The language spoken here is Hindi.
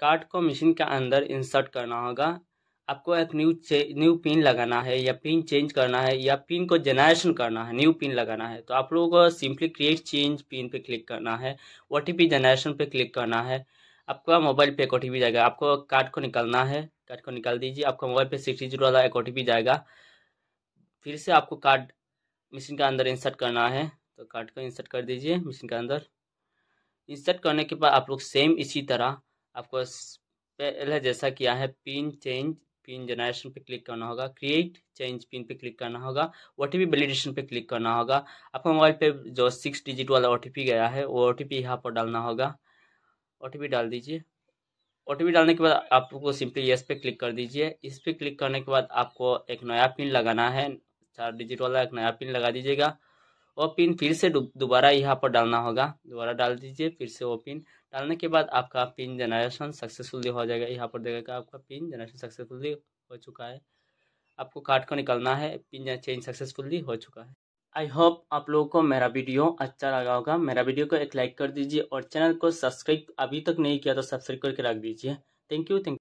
कार्ड को मशीन के अंदर इंसर्ट करना होगा आपको एक न्यू न्यू पिन लगाना है या पिन चेंज करना है या पिन को जनरेशन करना है न्यू पिन लगाना है तो आप लोगों को सिंपली क्रिएट चेंज पिन पे क्लिक करना है ओ टी जनरेशन पे क्लिक करना है आपका मोबाइल पे एक ओ जाएगा आपको कार्ड को निकलना है कार्ड को निकाल दीजिए आपका मोबाइल पे सिक्सटी जीरो वाला एक ओ जाएगा फिर से आपको कार्ड मशीन के अंदर इंसर्ट करना है तो कार्ड को इंसर्ट कर दीजिए मशीन के अंदर इंसर्ट करने के बाद आप लोग सेम इसी तरह आपको पहले जैसा किया है पिन चेंज पिन जनरेशन पे क्लिक करना होगा क्रिएट चेंज पिन पे क्लिक करना होगा ओ टी वैलिडेशन पे क्लिक करना होगा आपको मोबाइल पे जो सिक्स डिजिट वाला ओ गया है वो ओ टी पी यहाँ पर डालना होगा ओ डाल दीजिए ओ डालने के बाद आपको सिंपली यस पे क्लिक कर दीजिए इस पे क्लिक करने के बाद आपको एक नया पिन लगाना है चार डिजिट वाला एक नया पिन लगा दीजिएगा वो पिन फिर से दोबारा यहाँ पर डालना होगा दोबारा डाल दीजिए फिर से वो पिन डालने के बाद आपका पिन जनरेशन सक्सेसफुली हो जाएगा यहाँ पर देखा आपका पिन जनरेशन सक्सेसफुली हो चुका है आपको कार्ड को निकलना है पिन चेंज सक्सेसफुली हो चुका है आई होप आप लोगों को मेरा वीडियो अच्छा लगा होगा मेरा वीडियो को एक लाइक कर दीजिए और चैनल को सब्सक्राइब अभी तक नहीं किया तो सब्सक्राइब करके रख दीजिए थैंक यू थैंक